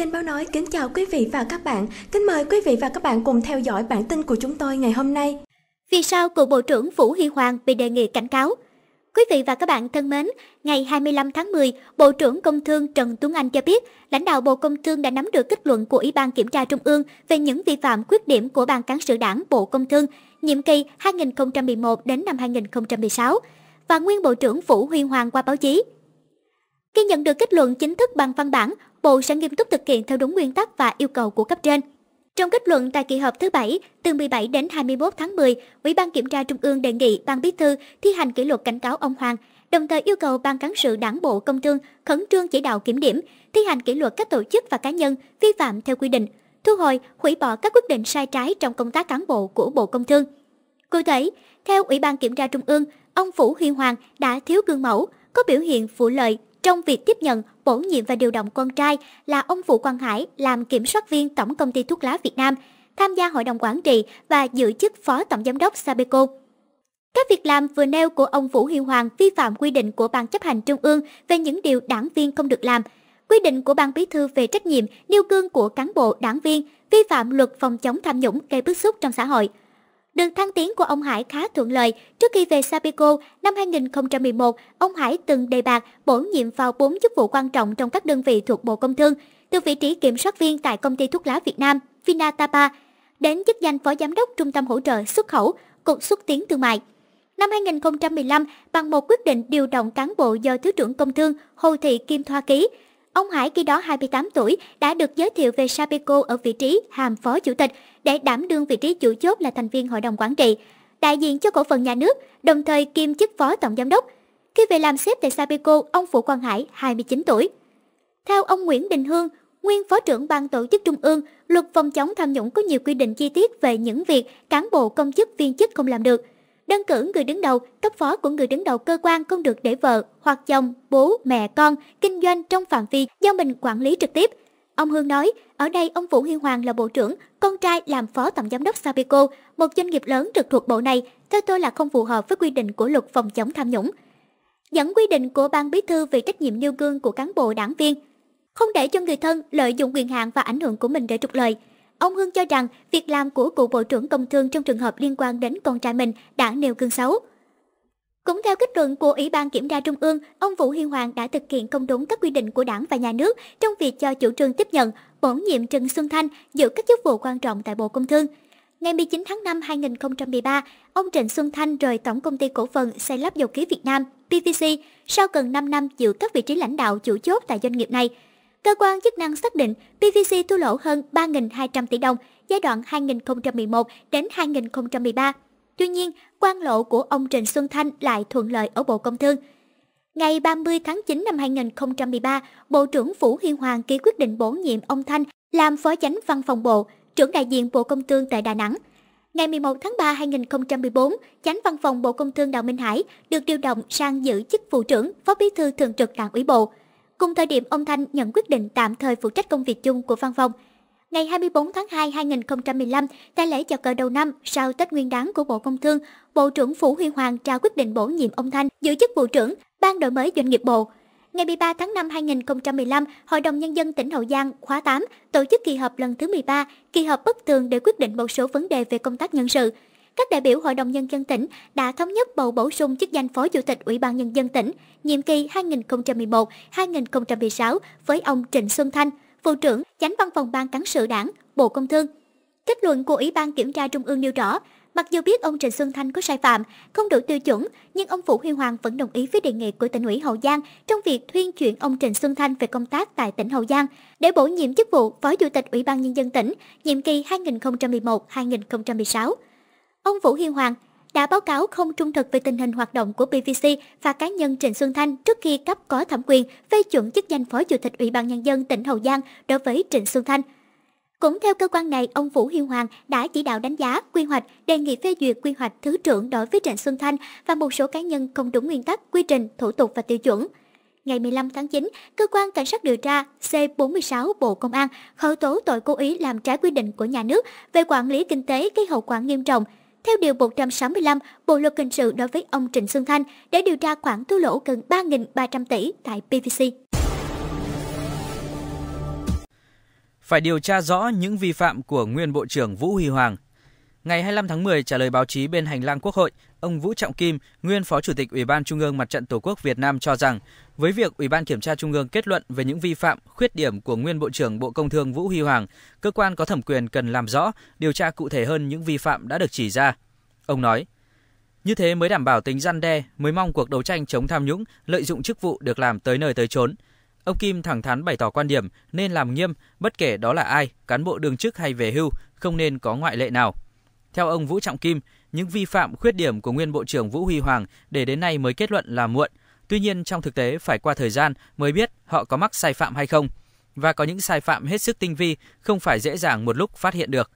Kênh Báo Nói kính chào quý vị và các bạn. Kính mời quý vị và các bạn cùng theo dõi bản tin của chúng tôi ngày hôm nay. Vì sao cựu Bộ trưởng Vũ Huy Hoàng bị đề nghị cảnh cáo? Quý vị và các bạn thân mến, ngày 25 tháng 10, Bộ trưởng Công Thương Trần Tuấn Anh cho biết, lãnh đạo Bộ Công Thương đã nắm được kết luận của Ủy ban Kiểm tra Trung ương về những vi phạm khuyết điểm của Ban Cán sự Đảng Bộ Công Thương nhiệm kỳ 2011 đến năm 2016 và nguyên Bộ trưởng Vũ Huy Hoàng qua báo chí. Khi nhận được kết luận chính thức bằng văn bản, Bộ sẽ nghiêm túc thực hiện theo đúng nguyên tắc và yêu cầu của cấp trên. Trong kết luận tại kỳ họp thứ 7, từ 17 đến 21 tháng 10, Ủy ban Kiểm tra Trung ương đề nghị Ban Bí thư thi hành kỷ luật cảnh cáo ông Hoàng, đồng thời yêu cầu Ban cán sự Đảng Bộ Công Thương khẩn trương chỉ đạo kiểm điểm, thi hành kỷ luật các tổ chức và cá nhân vi phạm theo quy định, thu hồi, hủy bỏ các quyết định sai trái trong công tác cán bộ của Bộ Công Thương. Cụ thể, theo Ủy ban Kiểm tra Trung ương, ông Vũ Huy Hoàng đã thiếu gương mẫu, có biểu hiện vụ lợi, trong việc tiếp nhận, bổ nhiệm và điều động con trai là ông Vũ Quang Hải làm kiểm soát viên Tổng công ty thuốc lá Việt Nam, tham gia hội đồng quản trị và giữ chức phó tổng giám đốc Sabeco. Các việc làm vừa nêu của ông Vũ Huy Hoàng vi phạm quy định của Ban chấp hành Trung ương về những điều đảng viên không được làm, quy định của Ban bí thư về trách nhiệm nêu gương của cán bộ đảng viên, vi phạm luật phòng chống tham nhũng gây bức xúc trong xã hội – Đường thăng tiến của ông Hải khá thuận lợi. Trước khi về Sapeco, năm 2011, ông Hải từng đề bạt bổ nhiệm vào 4 chức vụ quan trọng trong các đơn vị thuộc Bộ Công Thương, từ vị trí kiểm soát viên tại công ty thuốc lá Việt Nam Vinatapa đến chức danh phó giám đốc Trung tâm hỗ trợ xuất khẩu, Cục xuất tiến thương mại. Năm 2015, bằng một quyết định điều động cán bộ do Thứ trưởng Công Thương Hồ Thị Kim Thoa ký, Ông Hải khi đó 28 tuổi đã được giới thiệu về Sapeco ở vị trí hàm phó chủ tịch để đảm đương vị trí chủ chốt là thành viên hội đồng quản trị, đại diện cho cổ phần nhà nước, đồng thời kiêm chức phó tổng giám đốc. Khi về làm sếp tại Sapeco, ông Phụ Quang Hải 29 tuổi. Theo ông Nguyễn Đình Hương, nguyên phó trưởng ban tổ chức trung ương, luật phòng chống tham nhũng có nhiều quy định chi tiết về những việc cán bộ công chức viên chức không làm được – Đơn cử người đứng đầu, cấp phó của người đứng đầu cơ quan không được để vợ hoặc chồng, bố, mẹ, con kinh doanh trong phạm vi do mình quản lý trực tiếp. Ông Hương nói, ở đây ông Vũ Huy Hoàng là bộ trưởng, con trai làm phó tổng giám đốc Sapeco, một doanh nghiệp lớn trực thuộc bộ này, theo tôi là không phù hợp với quy định của luật phòng chống tham nhũng. Dẫn quy định của ban bí thư về trách nhiệm nêu gương của cán bộ đảng viên, không để cho người thân lợi dụng quyền hạn và ảnh hưởng của mình để trục lợi – Ông Hưng cho rằng việc làm của cựu Bộ trưởng Công Thương trong trường hợp liên quan đến con trai mình đã nêu gương xấu. Cũng theo kết luận của Ủy ban Kiểm tra Trung ương, ông Vũ Huy Hoàng đã thực hiện không đúng các quy định của đảng và nhà nước trong việc cho chủ trương tiếp nhận, bổ nhiệm Trần Xuân Thanh giữ các chức vụ quan trọng tại Bộ Công Thương. Ngày 19 tháng 5 2013, ông Trịnh Xuân Thanh rời Tổng công ty cổ phần xây lắp dầu khí Việt Nam PVC sau gần 5 năm giữ các vị trí lãnh đạo chủ chốt tại doanh nghiệp này – cơ quan chức năng xác định PVC thu lỗ hơn 3.200 tỷ đồng giai đoạn 2011 đến 2013. Tuy nhiên, quan lộ của ông Trịnh Xuân Thanh lại thuận lợi ở Bộ Công Thương. Ngày 30 tháng 9 năm 2013, Bộ trưởng Phủ Hiên Hoàng ký quyết định bổ nhiệm ông Thanh làm Phó Chánh Văn phòng Bộ, trưởng đại diện Bộ Công Thương tại Đà Nẵng. Ngày 11 tháng 3 2014, Chánh Văn phòng Bộ Công Thương Đào Minh Hải được điều động sang giữ chức vụ trưởng, Phó Bí thư Thường trực Đảng ủy Bộ cùng thời điểm ông Thanh nhận quyết định tạm thời phụ trách công việc chung của văn phòng. Ngày 24 tháng 2 2015, tại lễ chào cờ đầu năm sau Tết Nguyên đán của Bộ Công Thương, Bộ trưởng Phủ Huy Hoàng trao quyết định bổ nhiệm ông Thanh giữ chức Bộ trưởng Ban đổi mới doanh nghiệp Bộ. Ngày 13 tháng 5 2015, Hội đồng Nhân dân tỉnh Hậu Giang khóa 8 tổ chức kỳ họp lần thứ 13, kỳ họp bất thường để quyết định một số vấn đề về công tác nhân sự các đại biểu Hội đồng Nhân dân tỉnh đã thống nhất bầu bổ sung chức danh Phó Chủ tịch Ủy ban Nhân dân tỉnh nhiệm kỳ 2011-2016 với ông Trịnh Xuân Thanh, Vụ trưởng Chánh Văn phòng Ban Cán sự Đảng, Bộ Công Thương. Kết luận của Ủy ban Kiểm tra Trung ương nêu rõ, mặc dù biết ông Trịnh Xuân Thanh có sai phạm, không đủ tiêu chuẩn, nhưng ông Vũ Huy Hoàng vẫn đồng ý với đề nghị của tỉnh ủy Hậu Giang trong việc thuyên chuyển ông Trịnh Xuân Thanh về công tác tại tỉnh Hậu Giang để bổ nhiệm chức vụ Phó Chủ tịch Ủy ban Nhân dân tỉnh nhiệm kỳ 2011-2016 ông Vũ Hiên Hoàng đã báo cáo không trung thực về tình hình hoạt động của PVC và cá nhân Trịnh Xuân Thanh trước khi cấp có thẩm quyền phê chuẩn chức danh Phó Chủ tịch Ủy ban Nhân dân tỉnh Hậu Giang đối với Trịnh Xuân Thanh. Cũng theo cơ quan này, ông Vũ Hiên Hoàng đã chỉ đạo đánh giá, quy hoạch, đề nghị phê duyệt quy hoạch Thứ trưởng đối với Trịnh Xuân Thanh và một số cá nhân không đúng nguyên tắc, quy trình, thủ tục và tiêu chuẩn. Ngày 15 tháng 9, Cơ quan Cảnh sát điều tra C46 Bộ Công an khởi tố tội cố ý làm trái quy định của nhà nước về quản lý kinh tế gây hậu quả nghiêm trọng – theo Điều 165, Bộ Luật Hình sự đối với ông Trịnh Xuân Thanh để điều tra khoản thua lỗ gần 3.300 tỷ tại PVC. Phải điều tra rõ những vi phạm của nguyên Bộ trưởng Vũ Huy Hoàng Ngày 25 tháng 10 trả lời báo chí bên hành lang Quốc hội, ông Vũ Trọng Kim, nguyên Phó Chủ tịch Ủy ban Trung ương Mặt trận Tổ quốc Việt Nam cho rằng, với việc Ủy ban Kiểm tra Trung ương kết luận về những vi phạm, khuyết điểm của nguyên Bộ trưởng Bộ Công Thương Vũ Huy Hoàng, cơ quan có thẩm quyền cần làm rõ, điều tra cụ thể hơn những vi phạm đã được chỉ ra. Ông nói, như thế mới đảm bảo tính răn đe, mới mong cuộc đấu tranh chống tham nhũng, lợi dụng chức vụ được làm tới nơi tới chốn. Ông Kim thẳng thắn bày tỏ quan điểm nên làm nghiêm, bất kể đó là ai, cán bộ đương chức hay về hưu, không nên có ngoại lệ nào. Theo ông Vũ Trọng Kim, những vi phạm khuyết điểm của nguyên Bộ trưởng Vũ Huy Hoàng để đến nay mới kết luận là muộn. Tuy nhiên trong thực tế phải qua thời gian mới biết họ có mắc sai phạm hay không. Và có những sai phạm hết sức tinh vi, không phải dễ dàng một lúc phát hiện được.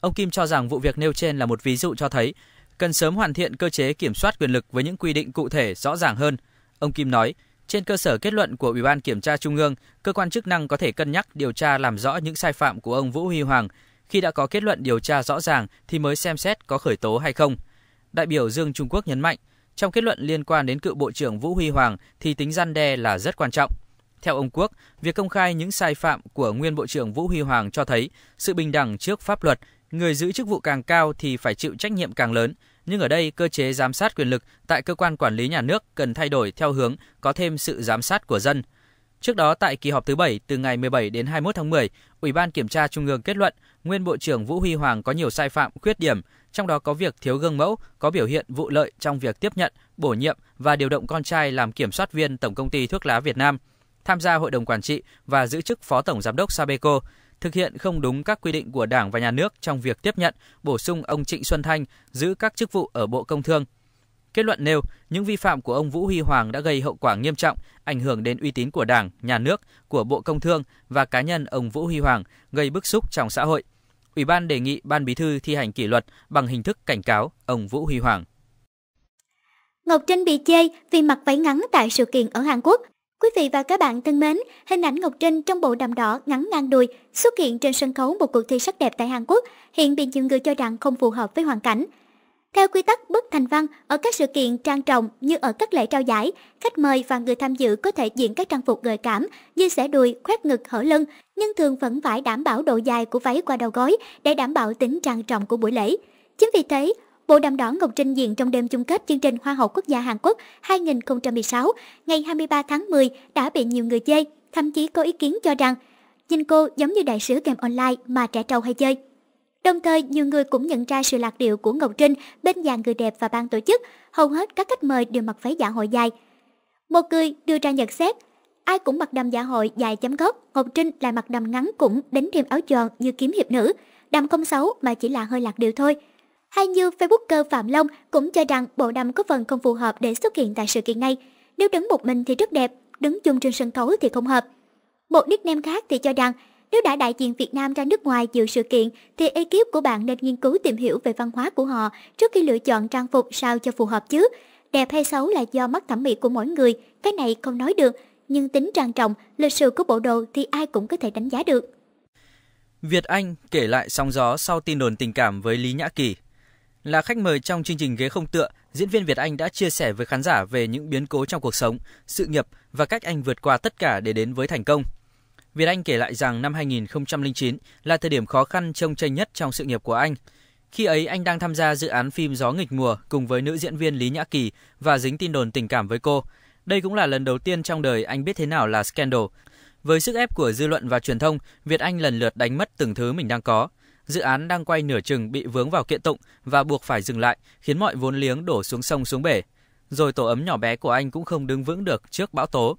Ông Kim cho rằng vụ việc nêu trên là một ví dụ cho thấy cần sớm hoàn thiện cơ chế kiểm soát quyền lực với những quy định cụ thể rõ ràng hơn. Ông Kim nói, trên cơ sở kết luận của Ủy ban Kiểm tra Trung ương, cơ quan chức năng có thể cân nhắc điều tra làm rõ những sai phạm của ông Vũ Huy Hoàng khi đã có kết luận điều tra rõ ràng thì mới xem xét có khởi tố hay không. Đại biểu Dương Trung Quốc nhấn mạnh, trong kết luận liên quan đến cựu Bộ trưởng Vũ Huy Hoàng thì tính gian đe là rất quan trọng. Theo ông Quốc, việc công khai những sai phạm của nguyên Bộ trưởng Vũ Huy Hoàng cho thấy sự bình đẳng trước pháp luật, người giữ chức vụ càng cao thì phải chịu trách nhiệm càng lớn, nhưng ở đây cơ chế giám sát quyền lực tại cơ quan quản lý nhà nước cần thay đổi theo hướng có thêm sự giám sát của dân. Trước đó tại kỳ họp thứ 7 từ ngày 17 đến 21 tháng 10, Ủy ban kiểm tra Trung ương kết luận nguyên Bộ trưởng Vũ Huy Hoàng có nhiều sai phạm, khuyết điểm, trong đó có việc thiếu gương mẫu, có biểu hiện vụ lợi trong việc tiếp nhận, bổ nhiệm và điều động con trai làm kiểm soát viên Tổng công ty thuốc lá Việt Nam, tham gia hội đồng quản trị và giữ chức Phó Tổng giám đốc Sabeco, thực hiện không đúng các quy định của Đảng và Nhà nước trong việc tiếp nhận, bổ sung ông Trịnh Xuân Thanh giữ các chức vụ ở Bộ Công Thương, Kết luận nêu, những vi phạm của ông Vũ Huy Hoàng đã gây hậu quả nghiêm trọng, ảnh hưởng đến uy tín của Đảng, Nhà nước, của Bộ Công Thương và cá nhân ông Vũ Huy Hoàng, gây bức xúc trong xã hội. Ủy ban đề nghị Ban Bí thư thi hành kỷ luật bằng hình thức cảnh cáo ông Vũ Huy Hoàng. Ngọc Trinh bị chê vì mặc váy ngắn tại sự kiện ở Hàn Quốc. Quý vị và các bạn thân mến, hình ảnh Ngọc Trinh trong bộ đầm đỏ ngắn ngang đùi xuất hiện trên sân khấu một cuộc thi sắc đẹp tại Hàn Quốc hiện bị nhiều người cho rằng không phù hợp với hoàn cảnh. Theo quy tắc bất thành văn, ở các sự kiện trang trọng như ở các lễ trao giải, khách mời và người tham dự có thể diện các trang phục gợi cảm như xẻ đùi, khoét ngực, hở lưng, nhưng thường vẫn phải đảm bảo độ dài của váy qua đầu gối để đảm bảo tính trang trọng của buổi lễ. Chính vì thế, Bộ đầm đỏ Ngọc Trinh diện trong đêm chung kết chương trình Hoa hậu quốc gia Hàn Quốc 2016 ngày 23 tháng 10 đã bị nhiều người chê, thậm chí có ý kiến cho rằng nhìn cô giống như đại sứ game online mà trẻ trâu hay chơi. Đồng thời, nhiều người cũng nhận ra sự lạc điệu của Ngọc Trinh bên dàn người đẹp và ban tổ chức, hầu hết các khách mời đều mặc váy dạ hội dài. Một người đưa ra nhận xét, ai cũng mặc đầm dạ hội dài chấm góc, Ngọc Trinh lại mặc đầm ngắn cũng đến thêm áo tròn như kiếm hiệp nữ, đầm không xấu mà chỉ là hơi lạc điệu thôi. Hay như Facebooker Phạm Long cũng cho rằng bộ đầm có phần không phù hợp để xuất hiện tại sự kiện này. Nếu đứng một mình thì rất đẹp, đứng chung trên sân khấu thì không hợp. Một nickname khác thì cho rằng nếu đã đại diện Việt Nam ra nước ngoài dự sự kiện, thì ekip của bạn nên nghiên cứu tìm hiểu về văn hóa của họ trước khi lựa chọn trang phục sao cho phù hợp chứ. Đẹp hay xấu là do mắt thẩm mỹ của mỗi người, cái này không nói được, nhưng tính trang trọng, lịch sự của bộ đồ thì ai cũng có thể đánh giá được. Việt Anh kể lại sóng gió sau tin đồn tình cảm với Lý Nhã Kỳ. Là khách mời trong chương trình Ghế không tựa, diễn viên Việt Anh đã chia sẻ với khán giả về những biến cố trong cuộc sống, sự nghiệp và cách anh vượt qua tất cả để đến với thành công – Việt Anh kể lại rằng năm 2009 là thời điểm khó khăn trông tranh nhất trong sự nghiệp của anh. Khi ấy anh đang tham gia dự án phim Gió nghịch mùa cùng với nữ diễn viên Lý Nhã Kỳ và dính tin đồn tình cảm với cô. Đây cũng là lần đầu tiên trong đời anh biết thế nào là scandal. Với sức ép của dư luận và truyền thông, Việt Anh lần lượt đánh mất từng thứ mình đang có. Dự án đang quay nửa chừng bị vướng vào kiện tụng và buộc phải dừng lại, khiến mọi vốn liếng đổ xuống sông xuống bể. Rồi tổ ấm nhỏ bé của anh cũng không đứng vững được trước bão tố.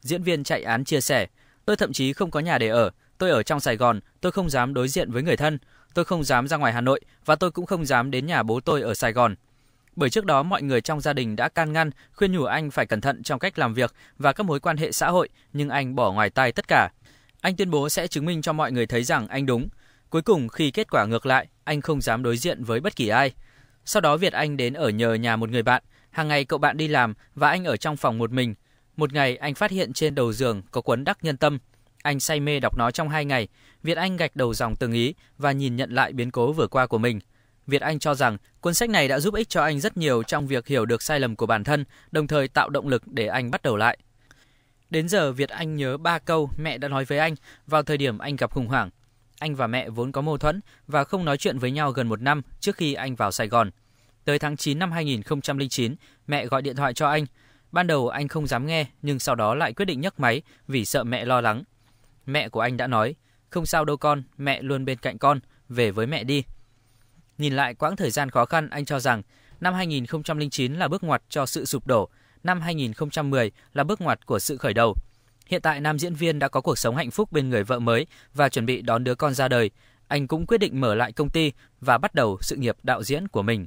Diễn viên chạy án chia sẻ, Tôi thậm chí không có nhà để ở, tôi ở trong Sài Gòn, tôi không dám đối diện với người thân, tôi không dám ra ngoài Hà Nội và tôi cũng không dám đến nhà bố tôi ở Sài Gòn. Bởi trước đó mọi người trong gia đình đã can ngăn, khuyên nhủ anh phải cẩn thận trong cách làm việc và các mối quan hệ xã hội, nhưng anh bỏ ngoài tai tất cả. Anh tuyên bố sẽ chứng minh cho mọi người thấy rằng anh đúng. Cuối cùng khi kết quả ngược lại, anh không dám đối diện với bất kỳ ai. Sau đó Việt Anh đến ở nhờ nhà một người bạn, hàng ngày cậu bạn đi làm và anh ở trong phòng một mình – một ngày anh phát hiện trên đầu giường có cuốn Đắc Nhân Tâm. Anh say mê đọc nó trong hai ngày. Việt Anh gạch đầu dòng từng ý và nhìn nhận lại biến cố vừa qua của mình. Việt Anh cho rằng cuốn sách này đã giúp ích cho anh rất nhiều trong việc hiểu được sai lầm của bản thân, đồng thời tạo động lực để anh bắt đầu lại. Đến giờ Việt Anh nhớ ba câu mẹ đã nói với anh vào thời điểm anh gặp khủng hoảng. Anh và mẹ vốn có mâu thuẫn và không nói chuyện với nhau gần một năm trước khi anh vào Sài Gòn. Tới tháng 9 năm 2009, mẹ gọi điện thoại cho anh – Ban đầu anh không dám nghe nhưng sau đó lại quyết định nhấc máy vì sợ mẹ lo lắng. Mẹ của anh đã nói, không sao đâu con, mẹ luôn bên cạnh con, về với mẹ đi. Nhìn lại quãng thời gian khó khăn, anh cho rằng năm 2009 là bước ngoặt cho sự sụp đổ, năm 2010 là bước ngoặt của sự khởi đầu. Hiện tại nam diễn viên đã có cuộc sống hạnh phúc bên người vợ mới và chuẩn bị đón đứa con ra đời. Anh cũng quyết định mở lại công ty và bắt đầu sự nghiệp đạo diễn của mình.